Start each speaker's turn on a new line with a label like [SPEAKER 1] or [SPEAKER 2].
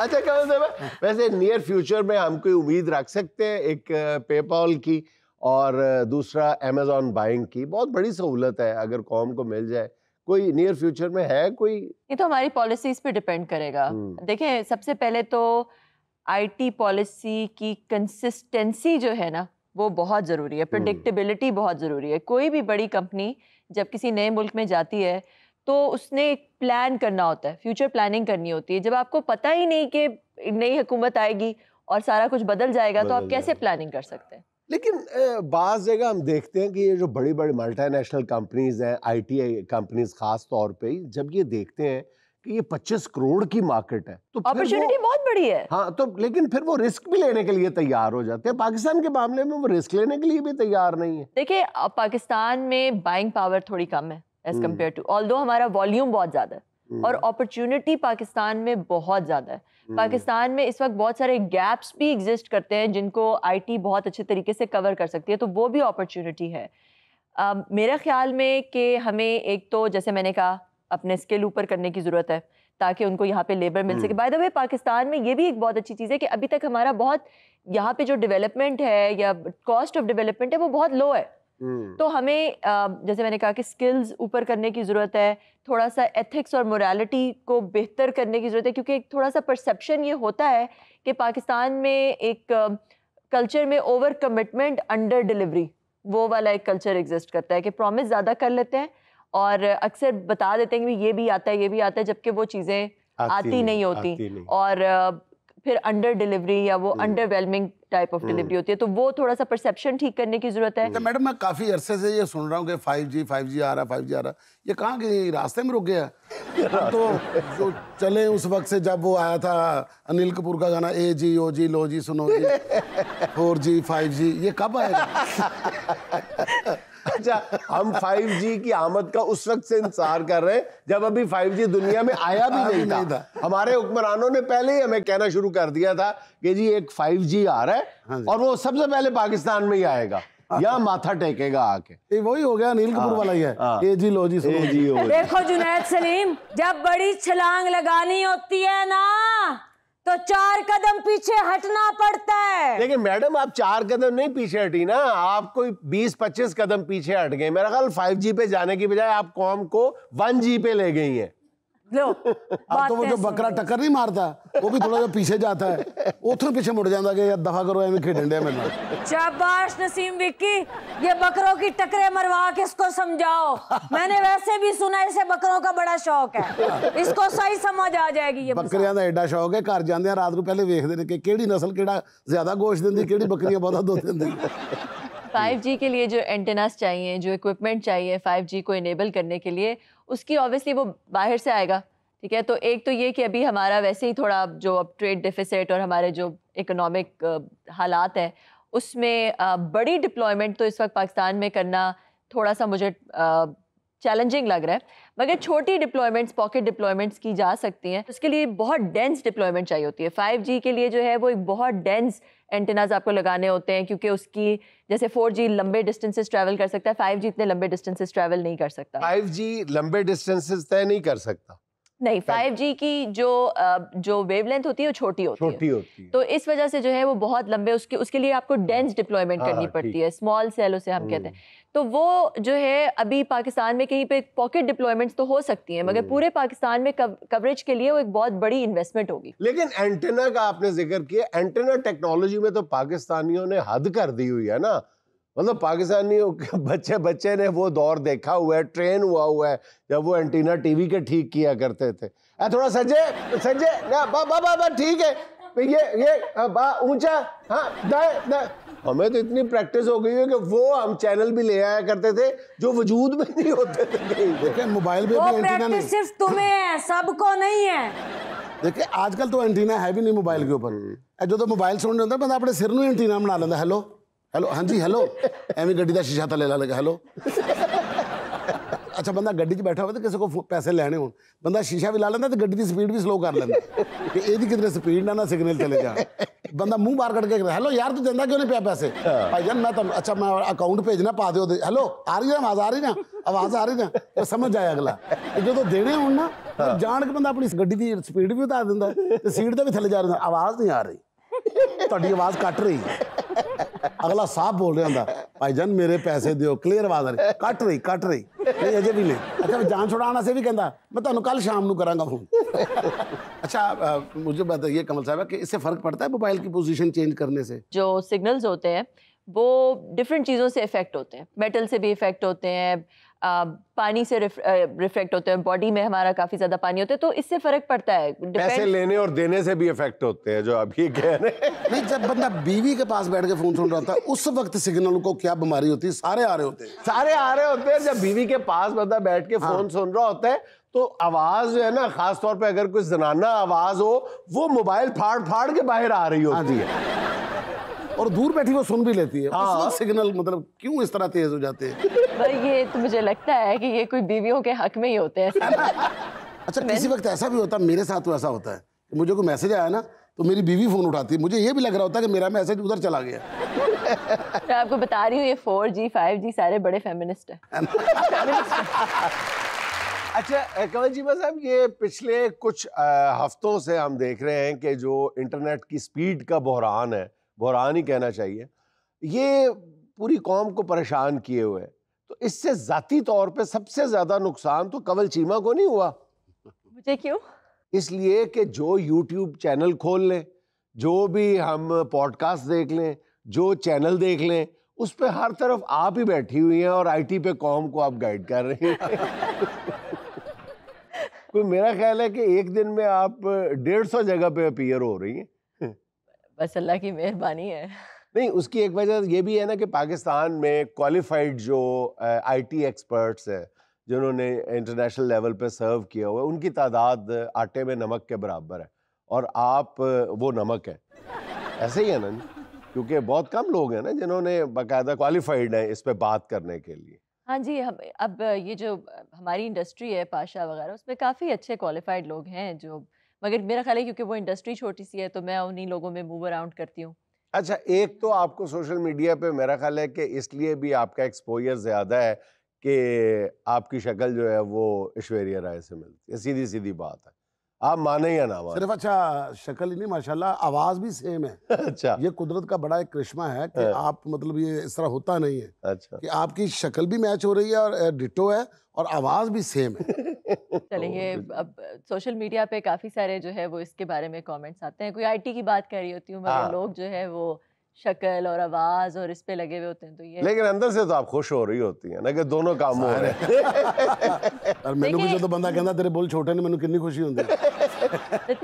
[SPEAKER 1] अच्छा क्या है वैसे नियर फ्यूचर में हम कोई उम्मीद रख सकते हैं एक पेपॉल की और दूसरा अमेजोन बाइंग की बहुत बड़ी सहूलत है अगर कॉम को मिल जाए कोई नियर फ्यूचर में है कोई ये
[SPEAKER 2] तो हमारी पॉलिसीज पे डिपेंड करेगा हम्म। देखें सबसे पहले तो आईटी पॉलिसी की कंसिस्टेंसी जो है ना वो बहुत ज़रूरी है प्रडिक्टेबिलिटी हम्म। बहुत ज़रूरी है कोई भी बड़ी कंपनी जब किसी नए मुल्क में जाती है तो उसने एक प्लान करना होता है फ्यूचर प्लानिंग करनी होती है जब आपको पता ही नहीं कि नई हुकूमत आएगी और सारा कुछ बदल जाएगा बदल तो आप कैसे प्लानिंग कर सकते हैं
[SPEAKER 1] लेकिन बाज़ जगह हम देखते हैं कि ये जो बड़ी बड़ी मल्टीनेशनल कंपनीज हैं आई कंपनीज खास तौर पे जब ये देखते हैं कि ये 25 करोड़ की मार्केट है तो अपॉर्चुनिटी
[SPEAKER 2] बहुत बड़ी है
[SPEAKER 1] हाँ तो लेकिन फिर वो रिस्क भी लेने के लिए तैयार हो जाते हैं पाकिस्तान के मामले में वो रिस्क लेने के लिए भी तैयार नहीं है
[SPEAKER 2] देखिए पाकिस्तान में बाइंग पावर थोड़ी कम है एज कम्पेयर टू ऑल हमारा वॉल्यूम बहुत ज़्यादा है hmm. और अपॉर्चुनिटी पाकिस्तान में बहुत ज़्यादा है hmm. पाकिस्तान में इस वक्त बहुत सारे गैप्स भी एग्जिस्ट करते हैं जिनको आईटी बहुत अच्छे तरीके से कवर कर सकती है तो वो भी अपॉर्चुनिटी है uh, मेरे ख्याल में कि हमें एक तो जैसे मैंने कहा अपने स्किल ऊपर करने की ज़रूरत है ताकि उनको यहाँ पे लेबर मिल hmm. सके बाय द वे पाकिस्तान में ये भी एक बहुत अच्छी चीज़ है कि अभी तक हमारा बहुत यहाँ पे जो डेवलपमेंट है या कॉस्ट ऑफ डेवलपमेंट है वो बहुत लो है हम्म। तो हमें जैसे मैंने कहा कि स्किल्स ऊपर करने की ज़रूरत है थोड़ा सा एथिक्स और मोरालिटी को बेहतर करने की ज़रूरत है क्योंकि एक थोड़ा सा परसेप्शन ये होता है कि पाकिस्तान में एक कल्चर में ओवर कमिटमेंट अंडर डिलीवरी वो वाला एक कल्चर एग्जिस्ट करता है कि प्रॉमिस ज़्यादा कर लेते हैं और अक्सर बता देते हैं कि ये भी आता है ये भी आता है जबकि वो चीज़ें आती, आती नहीं, नहीं होती आती नहीं। और फिर अंडर डिलीवरी या वो अंडरवेलमिंग टाइप ऑफ डिलीवरी होती है तो वो थोड़ा सा परसेप्शन ठीक करने की जरूरत है तो
[SPEAKER 3] मैडम मैं काफी अरसे से ये सुन रहा हूँ कि 5G 5G आ रहा है 5G आ रहा है ये कहाँ के रास्ते में रुक गया तो जो चले उस वक्त से जब वो आया था अनिल कपूर का गाना ए जी ओ जी लो जी सुनो जी फोर जी फाइव जी
[SPEAKER 1] ये कब आएगा अच्छा हम 5G की आमद का उस वक्त से इंतजार कर रहे हैं जब अभी 5G दुनिया में आया भी नहीं था, था। हमारे हुक्मरानों ने पहले ही हमें कहना शुरू कर दिया था कि जी एक 5G आ रहा है हाँ और वो सबसे पहले पाकिस्तान में ही आएगा हाँ। या माथा टेकेगा आके ये वही हो गया अनिल कपूर हाँ। वाला ही है हाँ। ए जी लो जी सुनो जी देखो
[SPEAKER 2] जुनैद सलीम जब बड़ी छलांग लगानी होती है ना तो चार कदम पीछे हटना पड़ता है लेकिन मैडम आप चार कदम नहीं
[SPEAKER 1] पीछे हटी ना आप कोई बीस पच्चीस कदम पीछे हट गए मेरा ख्याल फाइव जी पे जाने की बजाय आप कॉम को वन जी पे ले गई हैं तो वो जो बकरा टक्कर नहीं मारता
[SPEAKER 3] वो भी थोड़ा जो पीछे जाता है उथों पीछे मुड़ जाता कि यार दफा करो एवं खेडन डे मेरे
[SPEAKER 2] चाबाश नसीम विक्की ये बकरों की टकरे मरवा के इसको समझाओ मैंने वैसे भी सुना इसे बकरों का बड़ा शौक है इसको सही समझ आ जाएगी ये बकरियां
[SPEAKER 3] का एडा शौक है घर जाते हैं रात को पहले वेखते हैं कि केड़ी नस्ल केड़ा ज्यादा गोश्त देंदी केड़ी बकरियां बहुत दूध देंदी
[SPEAKER 2] 5G के लिए जो एंटेनास चाहिए जो इक्विपमेंट चाहिए 5G को इनेबल करने के लिए उसकी ऑब्वियसली वो बाहर से आएगा ठीक है तो एक तो ये कि अभी हमारा वैसे ही थोड़ा जो अब ट्रेड डिफिसिट और हमारे जो इकोनॉमिक हालात हैं उसमें बड़ी डिप्लॉयमेंट तो इस वक्त पाकिस्तान में करना थोड़ा सा मुझे चैलेंजिंग लग रहा है मगर छोटी डिप्लॉयमेंट्स पॉकेट डिप्लॉयमेंट्स की जा सकती हैं उसके लिए बहुत डेंस डिप्लॉयमेंट चाहिए होती है 5G के लिए जो है वो एक बहुत डेंस एंटेनाज आपको लगाने होते हैं क्योंकि उसकी जैसे 4G लंबे डिस्टेंसेस ट्रैवल कर सकता है जी इतने लंबे डिस्टेंसेस ट्रैवल नहीं कर सकता
[SPEAKER 1] जी लंबे डिस्टेंसेस तय नहीं कर सकता
[SPEAKER 2] नहीं फाइव जी की जो जो वेवलेंथ होती है वो छोटी होती छोटी है होती है तो इस वजह से जो है वो बहुत लंबे उसके उसके लिए आपको डेंस हाँ। डिप्लॉयमेंट हाँ, करनी हाँ, पड़ती है स्मॉल सेल उसे हम कहते हैं तो वो जो है अभी पाकिस्तान में कहीं पे पॉकेट डिप्लॉयमेंट तो हो सकती है मगर पूरे पाकिस्तान में कवरेज के लिए वो एक बहुत बड़ी इन्वेस्टमेंट होगी
[SPEAKER 1] लेकिन एंटेना का आपने जिक्र किया एंटेना टेक्नोलॉजी में तो पाकिस्तानियों ने हद कर दी हुई है ना मतलब पाकिस्तानियों के बच्चे बच्चे ने वो दौर देखा हुआ है ट्रेन हुआ हुआ है जब वो एंटीना टीवी के ठीक किया करते थे आ, थोड़ा संजय संजय ठीक है ये ये ऊंचा हाँ हमें तो इतनी प्रैक्टिस हो गई है कि वो हम चैनल भी ले आया करते थे जो वजूद में नहीं होते थे मोबाइल पे भी सिर्फ
[SPEAKER 2] तुम्हें है सबको नहीं है
[SPEAKER 1] देखिए आजकल तो
[SPEAKER 3] एंटीना है भी नहीं मोबाइल के ऊपर हम्म। जो तो मोबाइल सुन रहे बंदा अपने सिर में एंटीना बना लेता हेलो ਹੈਲੋ ਹਾਂਜੀ ਹੈਲੋ ਐਵੇਂ ਗੱਡੀ ਦਾ ਸ਼ੀਸ਼ਾ ਥੱਲੇ ਲਾ ਲਗਾ ਹੈਲੋ ਅੱਛਾ ਬੰਦਾ ਗੱਡੀ 'ਚ ਬੈਠਾ ਹੋਵੇ ਤੇ ਕਿਸੇ ਕੋ ਪੈਸੇ ਲੈਣੇ ਹੋਣ ਬੰਦਾ ਸ਼ੀਸ਼ਾ ਵੀ ਲਾ ਲੈਂਦਾ ਤੇ ਗੱਡੀ ਦੀ ਸਪੀਡ ਵੀ ਸਲੋ ਕਰ ਲੈਂਦਾ ਤੇ ਇਹਦੀ ਕਿਤੇ ਸਪੀਡ ਨਾ ਨਾ ਸਿਗਨਲ ਚਲੇ ਜਾ ਬੰਦਾ ਮੂੰਹ ਬਾਹਰ ਕੱਢ ਕੇ ਕਹਿੰਦਾ ਹੈਲੋ ਯਾਰ ਤੂੰ ਦਿੰਦਾ ਕਿਉਂ ਨਹੀਂ ਪਿਆ ਪੈਸੇ ਭਾਈ ਜਾਨ ਮੈਂ ਤਾਂ ਅੱਛਾ ਮੈਂ ਅਕਾਊਂਟ ਭੇਜਣਾ ਪਾ ਦਿਓ ਹੈਲੋ ਆ ਰਹੀ ਹੈ ਆਵਾਜ਼ ਆ ਰਹੀ ਨਾ ਆਵਾਜ਼ ਆ ਰਹੀ ਨਾ ਤੇ ਸਮਝ ਆਇਆ ਅਗਲਾ ਜਦੋਂ ਦੇਣੇ ਹੋਣ ਨਾ ਜਾਣ ਕੇ ਬੰਦਾ ਆਪਣੀ ਗੱਡੀ ਦੀ ਸਪੀਡ ਵੀ ਵਧਾ ਦਿੰਦਾ ਤੇ ਸੀਟ ਦੇ ਵੀ ਥੱਲੇ ਜਾ ਰਿਹਾ ਆਵਾਜ਼ ਨਹੀਂ ਆ ਰਹੀ ਤੁਹਾਡੀ ਆਵਾਜ਼ ਕੱਟ ਰਹੀ ਹੈ ਅਗਲਾ ਸਾਫ ਬੋਲ ਰਿਹਾ ਹੁੰਦਾ ਭਾਈ ਜਾਨ ਮੇਰੇ ਪੈਸੇ ਦਿਓ ਕਲੀਅਰ ਆਵਾਜ਼ ਆ ਰਹੀ ਕੱਟ ਰਹੀ ਕੱਟ ਰਹੀ अजय भी नहीं अच्छा जान छुड़ा से भी कहता मैं तुम्हें ਤੁਹਾਨੂੰ ਕੱਲ ਸ਼ਾਮ ਨੂੰ ਕਰਾਂਗਾ अच्छा मुझे बताइए कमल साहब कि इससे फर्क पड़ता है मोबाइल की पोजीशन चेंज करने से
[SPEAKER 2] जो सिग्नल्स होते हैं वो डिफरेंट चीज़ों से इफेक्ट होते हैं मेटल से भी इफेक्ट होते हैं पानी से रिफ्लेक्ट होते हैं बॉडी में हमारा काफी ज्यादा पानी होता है तो इससे फर्क पड़ता है पैसे लेने
[SPEAKER 1] और देने से भी इफेक्ट होते हैं जो आप ये कह रहे हैं नहीं जब बंदा बीवी के
[SPEAKER 3] पास बैठ के फोन सुन रहा था उस वक्त सिग्नल को क्या बीमारी होती है सारे आ रहे होते
[SPEAKER 1] हैं सारे आ रहे होते हैं जब बीवी के पास बंदा बैठ के फोन हाँ। सुन रहा होता है तो आवाज जो है ना खास तौर पे अगर कोई जनाना आवाज हो वो मोबाइल फाड़ फाड़ के बाहर आ रही होती हाँ है और दूर बैठी वो सुन भी लेती है
[SPEAKER 3] सिग्नल हाँ। मतलब क्यों इस तरह तेज हो जाते हैं
[SPEAKER 2] ये तो मुझे लगता है कि ये कोई बीवियों के हक में ही होते हैं
[SPEAKER 3] अच्छा किसी वक्त ऐसा भी होता है मेरे साथ तो ऐसा होता है कि मुझे कोई मैसेज आया ना तो मेरी बीवी फोन उठाती है मुझे ये भी लग रहा होता है कि मेरा मैसेज उधर चला गया
[SPEAKER 2] मैं आपको बता रही हूँ ये फोर जी फाइव जी सारे बड़े फेमिनिस्ट हैं
[SPEAKER 1] अच्छा कंवर जी साहब ये पिछले कुछ हफ्तों से हम देख रहे हैं कि जो इंटरनेट की स्पीड का बहरान है बहरान ही कहना चाहिए ये पूरी कौम को परेशान किए हुए है तो इससे जाती तौर पे सबसे ज्यादा नुकसान तो कंवल चीमा को नहीं हुआ मुझे क्यों इसलिए कि जो यूट्यूब चैनल खोल लें जो भी हम पॉडकास्ट देख लें जो चैनल देख लें उस पर हर तरफ आप ही बैठी हुई हैं और आईटी पे कॉम को आप गाइड कर रहे हैं कोई मेरा ख्याल है कि एक दिन में आप डेढ़ सौ जगह पे अपीयर हो रही हैं
[SPEAKER 2] बस अल्लाह की मेहरबानी है नहीं उसकी एक वजह ये भी है
[SPEAKER 1] ना कि पाकिस्तान में क्वालिफाइड जो आईटी एक्सपर्ट्स हैं जिन्होंने इंटरनेशनल लेवल पे सर्व किया हुआ है उनकी तादाद आटे में नमक के बराबर है और आप वो नमक है ऐसे ही है ना क्योंकि बहुत कम लोग हैं ना जिन्होंने बाकायदा क्वालिफाइड हैं इस पर बात करने के लिए
[SPEAKER 2] हाँ जी हम अब ये जो हमारी इंडस्ट्री है पाशा वगैरह उसमें काफ़ी अच्छे क्वालिफाइड लोग हैं जो मगर मेरा ख्याल है क्योंकि वो इंडस्ट्री छोटी सी है तो मैं उन्हीं लोगों में मूव अराउंड करती हूँ
[SPEAKER 1] अच्छा एक तो आपको सोशल मीडिया पे मेरा ख्याल है कि इसलिए भी आपका एक्सपोजर ज़्यादा है कि आपकी शक्ल जो है वो ऐश्वर्या राय से मिलती है सीधी सीधी बात है आप माने या ना सिर्फ
[SPEAKER 3] अच्छा शक्ल ही नहीं माशाल्लाह आवाज भी सेम है अच्छा ये कुदरत का बड़ा एक करिश्मा है कि हाँ। आप मतलब ये इस तरह होता नहीं है अच्छा कि आपकी शक्ल भी मैच हो रही है और डिटो है और आवाज भी सेम है
[SPEAKER 2] चलिए अब सोशल मीडिया पे काफी सारे जो है वो इसके बारे में कमेंट्स आते हैं कोई आईटी की बात कर रही होती हूँ मगर हाँ। लोग जो है वो शक्ल और आवाज और इस पे लगे हुए होते हैं तो ये लेकिन
[SPEAKER 1] अंदर से तो आप खुश हो रही होती हैं ना कि दोनों काम हो रहे हैं और मैंने जो तो बंदा कहना तेरे बोल छोटे ने मैंने कितनी खुशी होती है